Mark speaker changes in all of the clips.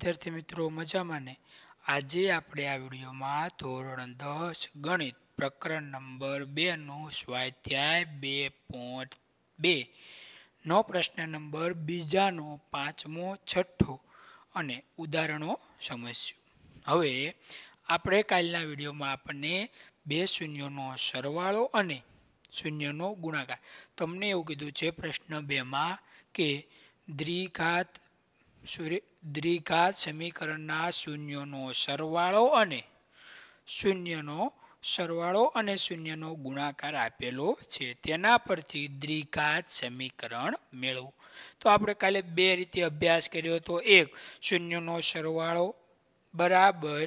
Speaker 1: વિદ્યાર્થી મિત્રો મજામાં ને આજે આપણે આ વિડીયોમાં ધોરણ દસ ગણિત પ્રકરણ નંબર બેનું સ્વાધ્યાય બે પોઈન્ટ બે નો પ્રશ્ન નંબર બીજાનો પાંચમો છઠ્ઠો અને ઉદાહરણો સમજ્યું હવે આપણે કાલના વિડીયોમાં આપણને બે શૂન્યનો સરવાળો અને શૂન્યનો ગુણાકાર તમને એવું કીધું છે પ્રશ્ન બેમાં કે દ્વિઘાત સૂર્ય દ્વિઘાત સમીકરણના શૂન્યનો સરવાળો અને શૂન્યનો સરવાળો અને શૂન્યનો ગુણાકાર આપેલો છે તેના પરથી દ્વિઘાત સમીકરણ મેળવવું તો આપણે કાલે બે રીતે અભ્યાસ કર્યો હતો એક શૂન્યનો સરવાળો બરાબર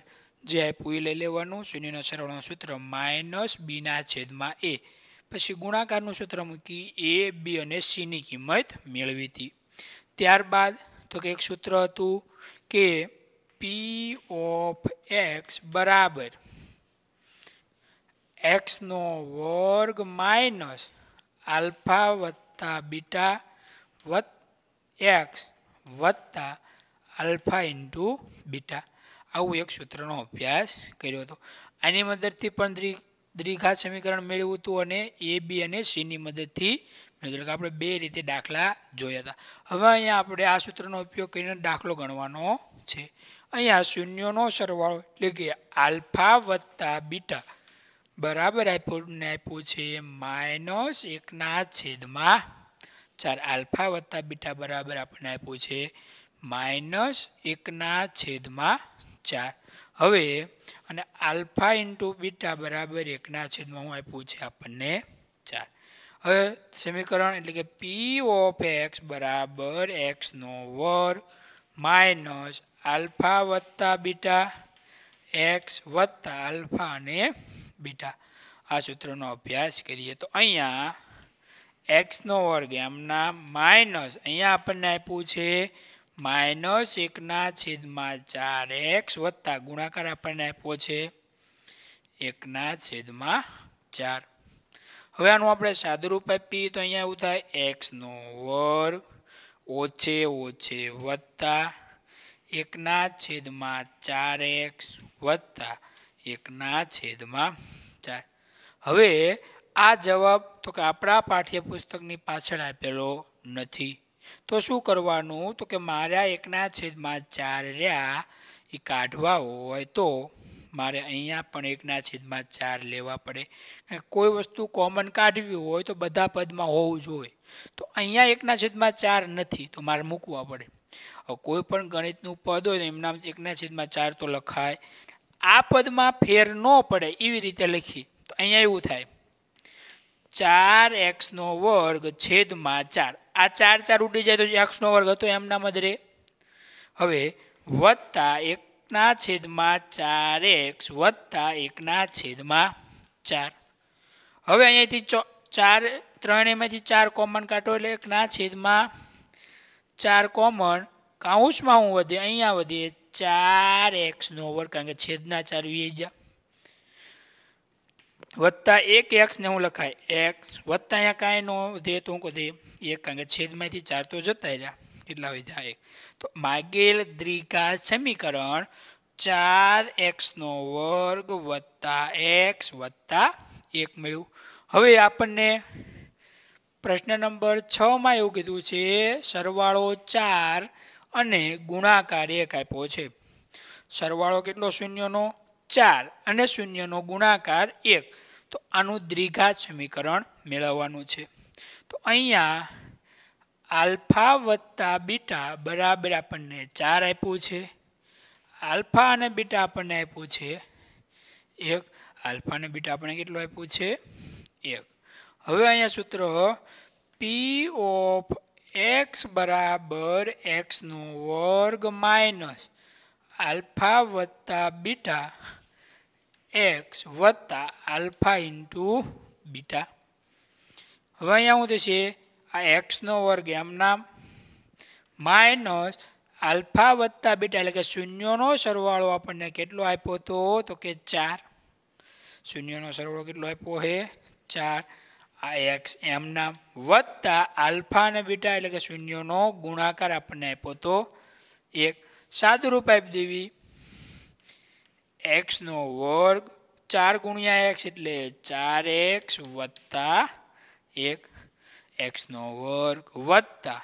Speaker 1: જે આપ્યું લઈ લેવાનું શૂન્યનો સરવાળો સૂત્ર માઇનસ બીના છેદમાં એ પછી ગુણાકારનું સૂત્ર મૂકી એ બી અને સીની કિંમત મેળવી હતી ત્યારબાદ તો કે એક સૂત્ર હતું કે પી ઓફ એક્સ બરાબર એક્સનો વર્ગ માઇનસ આલ્ફા વત્તા બીટા વત એક્સ વત્તા આલ્ફા ઇન્ટુ બીટા આવું એક સૂત્રનો અભ્યાસ કર્યો હતો આની મદદથી પણ દ્વિઘાત સમીકરણ મેળવ્યું હતું અને એ બી અને સીની મદદથી મિત્રો આપણે બે રીતે દાખલા જોયા હતા હવે અહીંયા આપણે આ સૂત્રનો ઉપયોગ કરીને દાખલો ગણવાનો છે અહીંયા શૂન્યોનો સરવાળો એટલે કે આલ્ફા વત્તા બીટા બરાબર આપ્યું ને આપ્યું છે માઇનસ એકના છેદમાં ચાર આલ્ફા વત્તા બીટા બરાબર આપણને આપ્યું છે માઇનસ એકના છેદમાં ચાર હવે અને આલ્ફા ઇન્ટુ બીટા બરાબર એકના છેદમાં હું આપ્યું છે આપણને ચાર હવે સમીકરણ એટલે કે પી ઓફ એક્સ બરાબર એક્સનો વર માઇનસ આલ્ફા વત્તા બીટા એક્સ વત્તા આલ્ફા અને બીટા આ સૂત્રનો અભ્યાસ કરીએ તો અહીંયા એક્સનો વર્ગ એમના માઇનસ અહીંયા આપણને આપ્યું છે માઇનસ એકના છેદમાં ચાર એક્સ વત્તા ગુણાકાર આપણને આપ્યો છે એકના છેદમાં ચાર હવે આનું આપણે સાદુરૂપ આપીએ તો અહીંયા એવું થાય એક્સનો વર્ગ ઓછે ઓછે વત્તા એકના છેદમાં ચાર એક્સ વત્તા એકના છેદમાં ચાર હવે આ જવાબ તો કે આપણા પાઠ્યપુસ્તકની પાછળ આપેલો નથી તો શું કરવાનું તો કે મારા એકના છેદમાં ચાર રહ્યા એ કાઢવા હોય તો મારે અહીંયા પણ એકના છેદમાં ચાર લેવા પડે કોઈ વસ્તુ કોમન કાઢવી હોય તો બધા પદમાં હોવું જોઈએ તો અહીંયા એકના છેદમાં ચાર નથી તો મારે મૂકવા પડે કોઈ પણ ગણિતનું પદ હોય તો એમના એકના છેદમાં ચાર તો લખાય આ પદમાં ફેર ન પડે એવી રીતે લખી તો અહીંયા એવું થાય ચાર એક્સનો વર્ગ છેદમાં ચાર આ ચાર ચાર ઉડી જાય તો એક્સનો વર્ગ હતો એમના મધરે હવે વત્તા એક એકના છેદમાં ચાર એક્સ વત્તા એકના છેદમાં ચાર હવે અહીંયાથી ચાર ત્રણેયમાંથી ચાર કોમન કાઢો એટલે એકના છેદમાં ચાર કોમન કાઉસમાં હું વધે અહીંયા વધીએ ચાર એક્સનો વર્ગ કારણ કે છેદના ચાર વી ગયા વત્તા એક એક્સને હું લખાય એક્સ વત્તા અહીંયા કાંઈ ન વધે તો હું કહું એક કારણ કે છેદમાંથી ચાર તો જતા રહ્યા કેટલા વધ્યા એક તો માગેલ દ્વિઘા સમીકરણ ચાર એક્સનો વર્ગ વત્તા એક્સ વત્તા એક મળ્યું હવે આપણને પ્રશ્ન નંબર છમાં એવું કીધું છે સરવાળો ચાર અને ગુણાકાર એક આપ્યો છે સરવાળો કેટલો શૂન્યનો ચાર અને શૂન્યનો ગુણાકાર એક તો આનું દ્વિઘાત સમીકરણ મેળવવાનું છે તો અહીંયા આલ્ફા વત્તા બીટા બરાબર આપણને ચાર આપ્યું છે આલ્ફા અને બીટા આપણને આપ્યું છે એક આલ્ફા અને બીટા આપણને કેટલું આપ્યું છે એક હવે અહીંયા સૂત્ર પી ઓફ એક્સ બરાબર એક્સનો વર્ગ માઇનસ આલ્ફા વત્તા બીટા એક્સ વત્તા આલ્ફા ઇન્ટુ બીટા હવે અહીંયા શું થશે આ એક્સનો વર્ગ એમના માઇનસ આલ્ફા વત્તા બીટા એટલે કે શૂન્યનો સરવાળો આપણને કેટલો આપ્યો હતો તો કે ચાર શૂન્યનો સરવાળો કેટલો આપ્યો હે ચાર આ એક્સ એમના વત્તા આલ્ફા અને બીટા એટલે કે શૂન્યનો ગુણાકાર આપણને આપ્યો હતો એક સાદુરૂપ આપી દેવી એક્સનો વર્ગ ચાર ગુણ્યા એક્સ એટલે ચાર એક્સ વત્તા એક એક્સનો વર્ગ વત્તા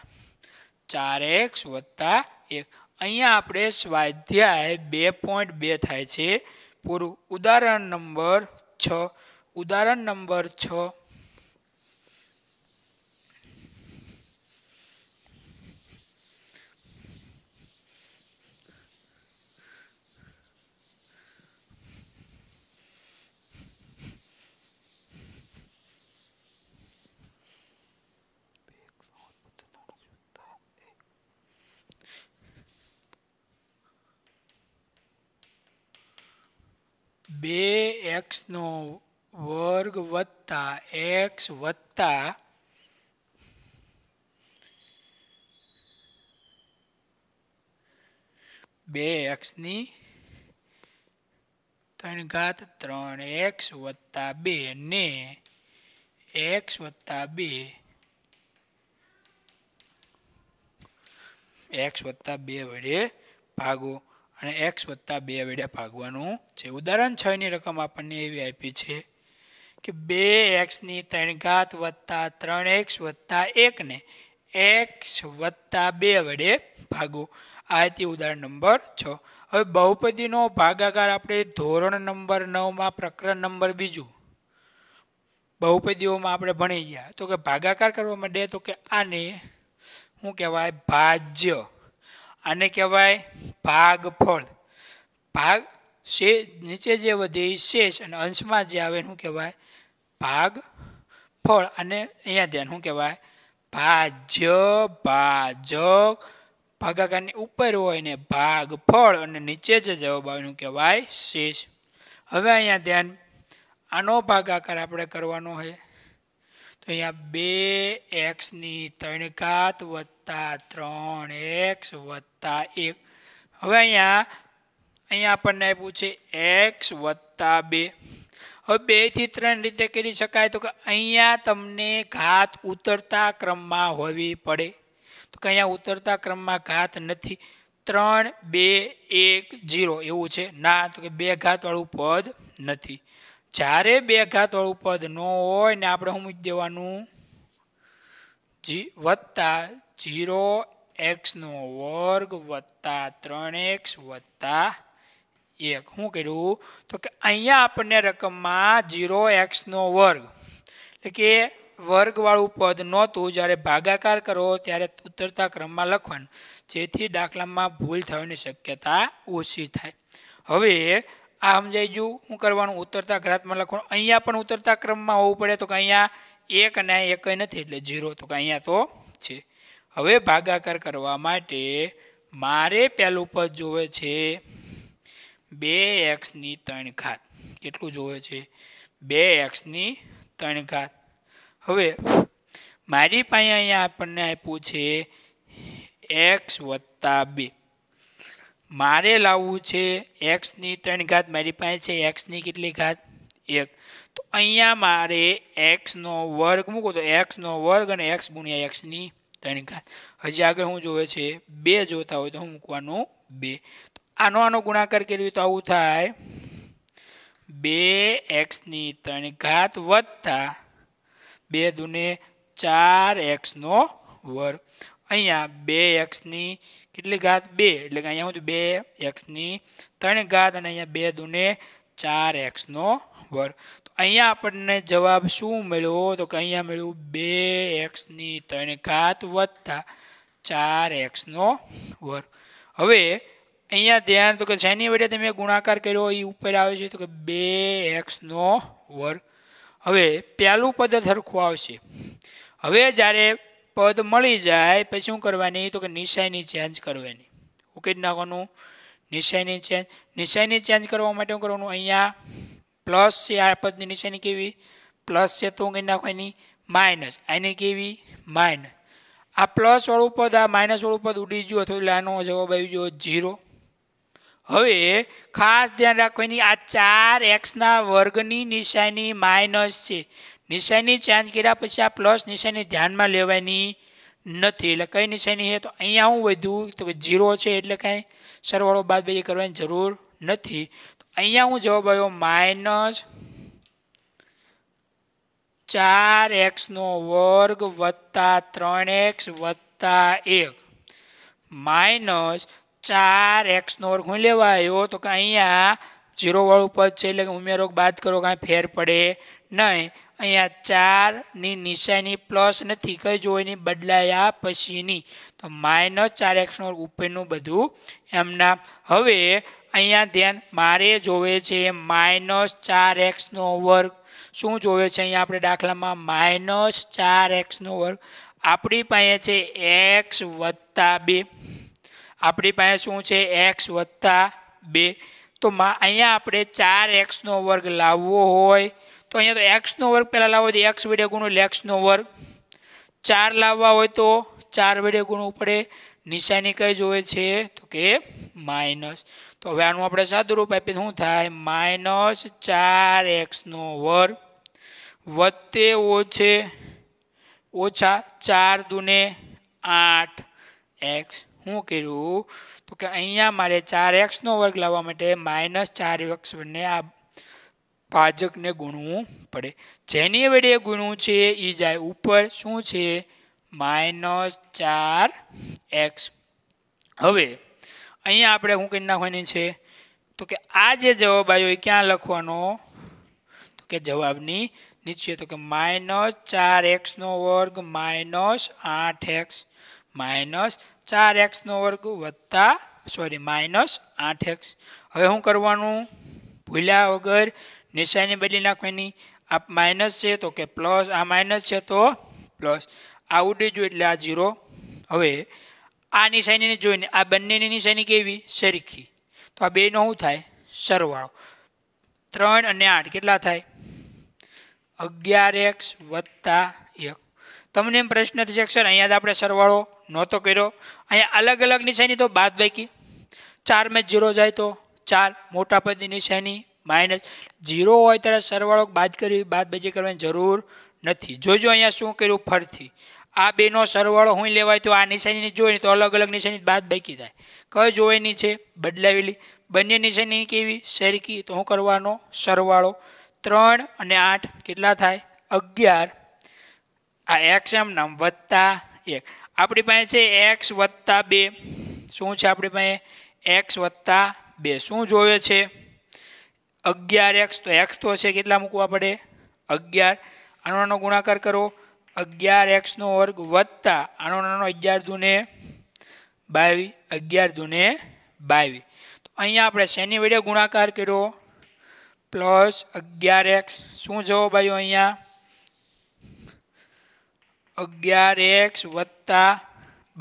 Speaker 1: ચાર એક્સ વત્તા એક અહીંયા આપણે સ્વાધ્યાય બે પોઈન્ટ બે થાય છે પૂરું ઉદાહરણ નંબર છ ઉદાહરણ નંબર છ બે એક્સનો વર્ગ વત્તા એક્સ વત્તા બે એક્સની ત્રણ ઘાત ત્રણ એક્સ વત્તા બે ને એક્સ વત્તા બે એક્સ વત્તા બે વડે ભાગો અને એક્સ વત્તા બે વડે ભાગવાનું છે ઉદાહરણ છ છની રકમ આપણને એવી આપી છે કે બે એક્સની ત્રણ ઘાત વત્તા ત્રણ એક્સ વત્તા એકને એક્સ વત્તા બે વડે ભાગો આ હતી ઉદાહરણ નંબર છ હવે બહુપદીનો ભાગાકાર આપણે ધોરણ નંબર નવમાં પ્રકરણ નંબર બીજું બહુપદીઓમાં આપણે ભણી ગયા તો કે ભાગાકાર કરવા માટે તો કે આને શું કહેવાય ભાજ્ય આને કહેવાય ભાગફળ ભાગ શે નીચે જે વધે શેષ અને અંશમાં જે આવે શું કહેવાય ભાગ ફળ અને અહીંયા ધ્યાન શું કહેવાય ભાજ્ય ભાજક ભાગાકારની ઉપર હોય ને ભાગ ફળ અને નીચે જે જવાબ આવે એનું કહેવાય શેષ હવે અહીંયા ધ્યાન આનો ભાગાકાર આપણે કરવાનો છે તો અહીંયા બે એક્સની ત્રણ ઘાત વત્તા ત્રણ એક્સ વત્તા એક હવે અહીંયા અહીંયા આપણને આપ્યું છે એક્સ વત્તા બે હવે બેથી ત્રણ રીતે કરી શકાય તો કે અહીંયા તમને ઘાત ઉતરતા ક્રમમાં હોવી પડે તો કે અહીંયા ઉતરતા ક્રમમાં ઘાત નથી ત્રણ બે એક જીરો એવું છે ના તો કે બે ઘાતવાળું પદ નથી જ્યારે બે ઘાતવાળું પદ ન હોય ને આપણે શું મૂકી દેવાનું જી વત્તા જીરો એક્સનો વર્ગ વત્તા ત્રણ એક્સ વત્તા એક શું કર્યું તો કે અહીંયા આપણને રકમમાં જીરો એક્સનો વર્ગ એટલે કે વર્ગવાળું પદ નહોતું જ્યારે ભાગાકાર કરો ત્યારે ઉત્તરતા ક્રમમાં લખવાનું જેથી દાખલામાં ભૂલ થવાની શક્યતા ઓછી થાય હવે આ સમજાઈ ગયું શું કરવાનું ઉત્તરતા ઘાતમાં લખવાનું અહીંયા પણ ઉતરતા ક્રમમાં હોવું પડે તો કે અહીંયા એક અને એક નથી એટલે જીરો તો કે અહીંયા તો છે હવે ભાગાકાર કરવા માટે મારે પેલું પદ જોવે છે બે એક્સની ત્રણ ઘાત કેટલું જોવે છે બે એક્સની ત્રણ ઘાત હવે મારી પાસે અહીંયા આપણને આપ્યું છે એક્સ વત્તા બે મારે લાવવું છે એક્સની ત્રણ ઘાત મારી પાસે છે એક્સની કેટલી ઘાત એક તો અહીંયા મારે એક્સનો વર્ગ મૂકો તો એક્સનો વર્ગ અને એક્સ ગુણ્યા એક્સની ત્રણ ઘાત હજી આગળ હું જોવે છે બે જોતા હોય તો હું મૂકવાનું બે તો આનો આનો ગુણાકાર કરી કરીએ તો આવું થાય બે એક્સની ત્રણ ઘાત વધતા બે દુને ચાર એક્સનો વર્ગ અહીંયા બે એક્સની કેટલી ઘાત બે એટલે કે અહીંયા હું બે એક્સની ત્રણ ઘાત અને અહીંયા બે દુને ચાર એક્સનો વર્ગ અહીંયા આપણને જવાબ શું મળ્યો તો કે અહીંયા મળ્યું બે એક્સની ત્રણ ઘાત વધતા ચાર એક્સનો વર હવે અહીંયા ધ્યાન તો કે જેની વડે તમે ગુણાકાર કર્યો એ ઉપર આવે છે તો કે બે એક્સનો વર હવે પહેલું પદ સરખું આવશે હવે જ્યારે પદ મળી જાય પછી શું કરવાની તો કે નિશાની ચેન્જ કરવાની ઉકેલી નાખવાનું નિશાની ચેન્જ નિશાની ચેન્જ કરવા માટે શું કરવાનું અહીંયા પ્લસ છે આ પદની નિશાની કેવી પ્લસ છે તો હું નાખો એની માઇનસ આની કેવી માઇનસ આ પ્લસવાળું પદ આ માઇનસવાળું પદ ઉડી ગયું હતું એટલે જવાબ આવી ગયો ઝીરો હવે ખાસ ધ્યાન રાખવાની આ ચાર એક્સના વર્ગની નિશાની માઇનસ છે નિશાની ચેન્જ કર્યા પછી આ પ્લસ નિશાની ધ્યાનમાં લેવાની નથી એટલે કઈ નિશાની છે તો અહીંયા હું વધ્યું તો ઝીરો છે એટલે કાંઈ સરવાળો બાદ કરવાની જરૂર નથી અહીંયા હું જવાબ આવ્યો માઇનસ ચાર એક્સનો વર્ગ વત્તા ત્રણ એક્સ વત્તા એક માઇનસ ચાર એક્સનો વર્ગ હું લેવાયો તો કે અહીંયા ઝીરો ઝીરોવાળું પદ છે એટલે કે ઉમેરો બાદ કરો કાંઈ ફેર પડે નહીં અહીંયા ચારની નિશાની પ્લસ નથી કઈ જોઈની બદલાયા પછીની તો માઇનસ ચાર એક્સનો વર્ગ ઉપરનું બધું એમના હવે અહીંયા ધ્યાન મારે જોવે છે માઇનસ ચાર એક્સનો વર્ગ શું જોવે છે અહીંયા આપણે દાખલામાં માઇનસ ચાર એક્સનો વર્ગ આપણી પાસે છે એક્સ વત્તા બે આપણી પાસે શું છે એક્સ વત્તા બે તો અહીંયા આપણે ચાર એક્સનો વર્ગ લાવવો હોય તો અહીંયા તો એક્સનો વર્ગ પહેલાં લાવવો હોય તો એક્સ વડે ગુણ્યું લેક્સનો વર્ગ ચાર લાવવા હોય તો ચાર વડે ગુણવું પડે નિશાની કઈ જોવે છે તો કે માઇનસ તો હવે આનું આપણે સાદુરૂપ આપી શું થાય માઇનસ ચાર એક્સનો વર્ગ વત્તે ઓછે ઓછા ચાર દુને આઠ એક્સ શું કર્યું તો કે અહીંયા મારે ચાર એક્સનો વર્ગ લાવવા માટે માઇનસ ચાર એક્સને આ ભાજકને ગુણવું પડે જેની વડે ગુણવું છે એ જાય ઉપર શું છે માઇનસ ચાર એક્સ હવે અહીંયા આપણે શું કરી નાખવાની છે તો કે આ જે જવાબ આવ્યો એ ક્યાં લખવાનો તો કે જવાબની નીચે તો કે માઇનસ ચાર એક્સનો વર્ગ માઇનસ આઠ એક્સ માઇનસ ચાર એક્સનો વર્ગ વત્તા સોરી માઇનસ આઠ એક્સ હવે શું કરવાનું ભૂલ્યા વગર નિશાની બદલી નાખવાની આ માઇનસ છે તો કે પ્લસ આ માઇનસ છે તો પ્લસ આ ઉડી એટલે આ જીરો હવે આ નિશાનીને જોઈને આ બંનેની નિશાની કેવી સરખી તો આ બેનો શું થાય સરવાળો ત્રણ અને આઠ કેટલા થાય અગિયાર એક્સ વત્તા એક તમને એમ પ્રશ્ન થશે સર અહીંયા આપણે સરવાળો નહોતો કર્યો અહીંયા અલગ અલગ નિશાની તો બાદ બાકી ચાર ચારમાં જીરો જાય તો ચાર મોટા પદની નિશાની માઇનસ જીરો હોય ત્યારે સરવાળો બાદ કરી બાદ બાજી કરવાની જરૂર નથી જોજો અહીંયા શું કર્યું ફરથી આ બેનો સરવાળો હું લેવાય તો આ નિશાની જોઈએ તો અલગ અલગ નિશાની બાદ બાકી થાય કઈ જોવાની છે બદલાવેલી બંને નિશાની કેવી સરખી તો હું કરવાનો સરવાળો ત્રણ અને આઠ કેટલા થાય અગિયાર આ એક્સ એમ નામ વત્તા એક આપણી પાસે છે એક્સ વત્તા બે શું છે આપણી પાસે એક્સ વત્તા બે શું જોવે છે અગિયાર એક્સ તો એક્સ તો છે કેટલા મૂકવા પડે અગિયાર આનો ગુણાકાર કરો અગિયાર એક્સનો વર્ગ વત્તા આનો નાનો અગિયાર દૂને બાવી અગિયાર દૂને બાવી તો અહીંયા આપણે શેની વડે ગુણાકાર કર્યો પ્લસ અગિયાર એક્સ શું જવાબ આવ્યો અહીંયા અગિયાર એક્સ વત્તા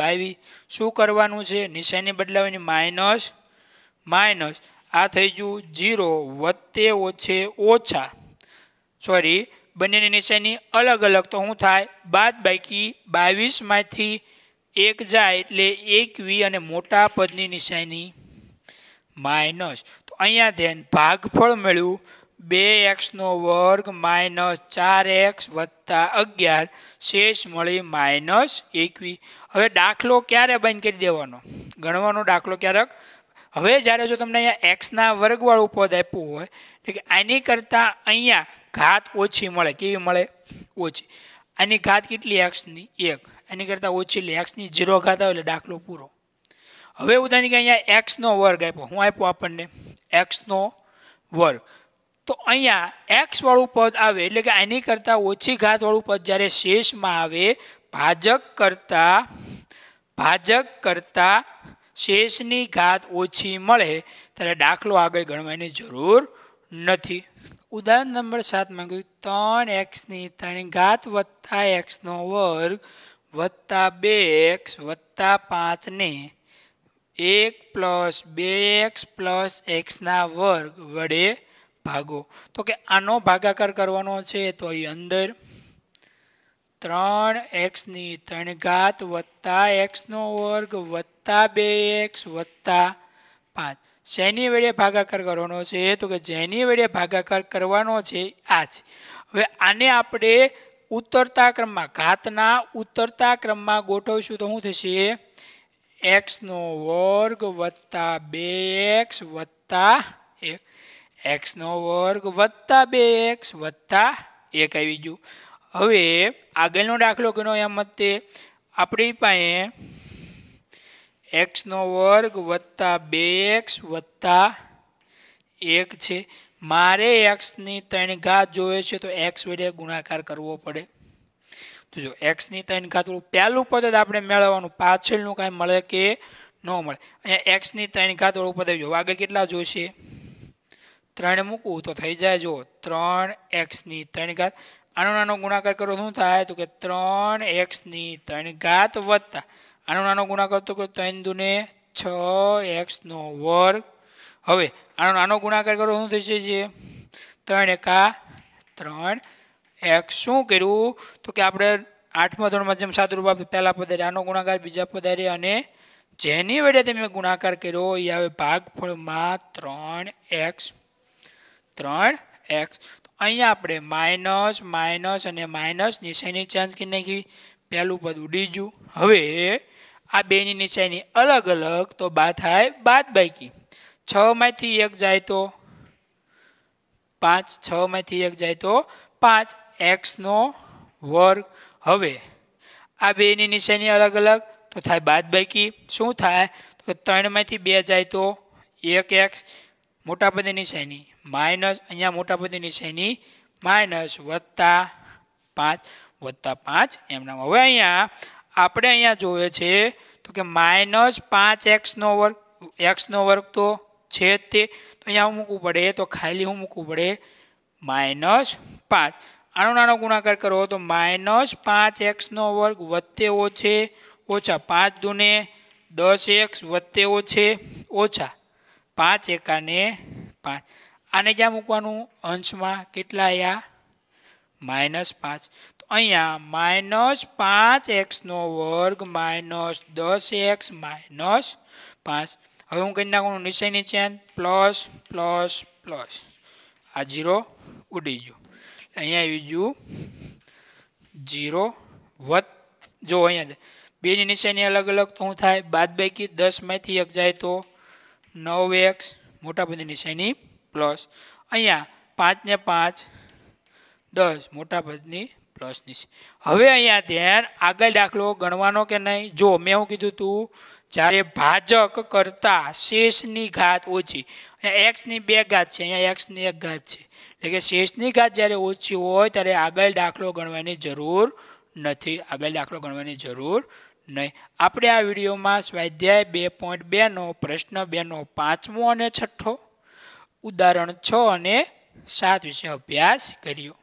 Speaker 1: બાવી શું કરવાનું છે નિશાની બદલાવાની માઇનસ માઇનસ આ થઈ ગયું જીરો વત્તે ઓછે ઓછા સોરી બંનેની નિશાની અલગ અલગ તો હું થાય બાદ બાકી બાવીસમાંથી એક જાય એટલે એકવી અને મોટા પદની નિશાની માઇનસ તો અહીંયા ધ્યાન ભાગફળ મળ્યું બે એક્સનો વર્ગ માઇનસ ચાર એક્સ વત્તા અગિયાર શેષ મળી માઇનસ એકવી હવે દાખલો ક્યારે બંધ કરી દેવાનો ગણવાનો દાખલો ક્યારેક હવે જ્યારે જો તમને અહીંયા એક્સના વર્ગવાળું પદ આપ્યું હોય એટલે કે આની કરતાં અહીંયા ઘાત ઓછી મળે કેવી મળે ઓછી આની ઘાત કેટલી એક્સની એક એની કરતાં ઓછી એટલે એક્સની ઝીરો ઘાત આવે એટલે દાખલો પૂરો હવે ઉદાહરણ કે અહીંયા એક્સનો વર્ગ આપ્યો હું આપ્યો આપણને એક્સનો વર્ગ તો અહીંયા એક્સવાળું પદ આવે એટલે કે એની કરતાં ઓછી ઘાતવાળું પદ જ્યારે શેષમાં આવે ભાજક કરતાં ભાજક કરતાં શેષની ઘાત ઓછી મળે ત્યારે દાખલો આગળ ગણવાની જરૂર નથી ઉદાહરણ નંબર સાત માંગ્યું ત્રણ એક્સની ત્રણ ઘાત વત્તા એક્સનો વર્ગ વત્તા બે એક્સ વત્તા પાંચને એક પ્લસ બે એક્સ પ્લસ એક્સના વર્ગ વડે ભાગો તો કે આનો ભાગાકાર કરવાનો છે તો અહીં અંદર ત્રણ એક્સની ત્રણ ઘાત વત્તા એક્સનો વર્ગ વત્તા બે એક્સ વત્તા પાંચ જેની વડે ભાગાકાર કરવાનો છે તો કે જેની વડે ભાગાકાર કરવાનો છે આ છે હવે આને આપણે ઉતરતા ક્રમમાં ઘાતના ઉતરતા ક્રમમાં ગોઠવશું તો શું થશે એક્સનો વર્ગ વત્તા બે એક્સ વત્તા એક એક્સનો વર્ગ વત્તા બે એક્સ વત્તા એક આવી ગયું હવે આગળનો દાખલો ગણો એમ મતે આપણી પાસે એક્સનો વર્ગ વત્તા બે એક્સ વત્તા એક છે મારે એક્સની ત્રણ ઘાત જોઈએ છે તો એક્સ વડે ગુણાકાર કરવો પડે તો જો એક્સની ત્રણ ઘાત પહેલું પદ જ આપણે મેળવવાનું પાછળનું કાંઈ મળે કે ન મળે અહીંયા એક્સની ત્રણ ઘાત વાળું પદ જો આગળ કેટલા જોશે ત્રણ મૂકવું તો થઈ જાય જો ત્રણ એક્સની ત્રણ ઘાત આનો નાનો ગુણાકાર કરો શું થાય તો કે ત્રણ એક્સની ત્રણ ઘાત વત્તા આનો નાનો ગુણાકાર તો ત્રણ દુને છ એક્સનો વર્ગ હવે આનો નાનો ગુણાકાર કરો શું થશે જે ત્રણ એકા ત્રણ એક્સ શું કર્યું તો કે આપણે આઠમા ધોરણમાં જેમ સાત રૂપ પહેલાં પધારે આનો ગુણાકાર બીજા પધારે અને જેની વડે તમે ગુણાકાર કર્યો એ આવે ભાગફળમાં ત્રણ એક્સ ત્રણ એક્સ તો અહીંયા આપણે માઇનસ માઇનસ અને માઇનસ નિશાની ચાન્સ કે નાખી પહેલું પદ ઉડી ગયું હવે આ બેની નિશાની અલગ અલગ તો બા થાય બાદ બાકી છમાંથી એક જાય તો પાંચ છમાંથી એક જાય તો પાંચ એક્સનો વર્ગ હવે આ બેની નિશાની અલગ અલગ તો થાય બાદ બાકી શું થાય તો ત્રણમાંથી બે જાય તો એક એક્સ મોટા પદની નિશાની માઇનસ અહીંયા મોટા પદની નિશાની માઇનસ વત્તા પાંચ વત્તા પાંચ એમના હવે અહીંયા આપણે અહીંયા જોઈએ છે તો કે માઇનસ પાંચ એક્સનો વર્ગ એક્સનો વર્ગ તો છે જ તે તો અહીંયા હું મૂકવું પડે તો ખાલી હું મૂકવું પડે માઇનસ પાંચ આનો નાનો ગુણાકાર કરો તો માઇનસ પાંચ એક્સનો વર્ગ વધતે ઓછે ઓછા પાંચ દુને દસ એક્સ વધતે ઓછે ઓછા પાંચ એકાને પાંચ આને ક્યાં મૂકવાનું અંશમાં કેટલા આયા માઇનસ પાંચ અહીંયા માઇનસ પાંચ એક્સનો વર્ગ માઇનસ દસ એક્સ માઇનસ પાંચ હવે હું કરી નાખું નીચે નીચે પ્લસ પ્લસ પ્લસ આ જીરો ઉડી ગયું અહીંયા આવી ગયું જીરો વત જો અહીંયા બેની નીચેની અલગ અલગ તો હું થાય બાદ બાકી દસમાંથી એક જાય તો નવ એક્સ મોટા પદની નિશાની પ્લસ અહીંયા પાંચને પાંચ દસ મોટા પદની પ્લસની છે હવે અહીંયા ધ્યાન આગળ દાખલો ગણવાનો કે નહીં જો મેં શું કીધું તું જ્યારે ભાજક કરતાં શેષની ઘાત ઓછી અહીંયા એક્સની બે ઘાત છે અહીંયા એક્સની એક ઘાત છે એટલે કે શેષની ઘાત જ્યારે ઓછી હોય ત્યારે આગળ દાખલો ગણવાની જરૂર નથી આગળ દાખલો ગણવાની જરૂર નહીં આપણે આ વિડીયોમાં સ્વાધ્યાય બે પોઈન્ટ બેનો પ્રશ્ન બેનો પાંચમો અને છઠ્ઠો ઉદાહરણ છ અને સાત વિશે અભ્યાસ કર્યો